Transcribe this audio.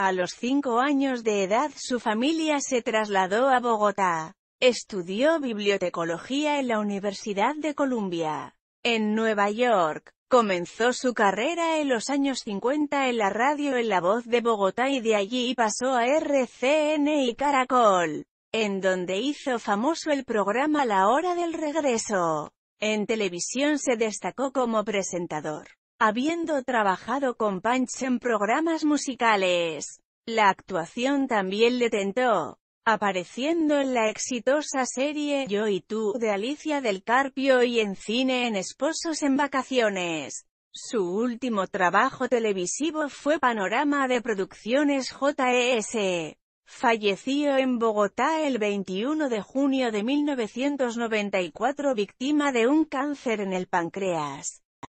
A los cinco años de edad su familia se trasladó a Bogotá. Estudió bibliotecología en la Universidad de Columbia. En Nueva York, comenzó su carrera en los años 50 en la radio en La Voz de Bogotá y de allí pasó a RCN y Caracol, en donde hizo famoso el programa La Hora del Regreso. En televisión se destacó como presentador. Habiendo trabajado con Punch en programas musicales, la actuación también le tentó, apareciendo en la exitosa serie Yo y tú de Alicia del Carpio y en cine en Esposos en Vacaciones. Su último trabajo televisivo fue Panorama de Producciones JES. Falleció en Bogotá el 21 de junio de 1994 víctima de un cáncer en el páncreas.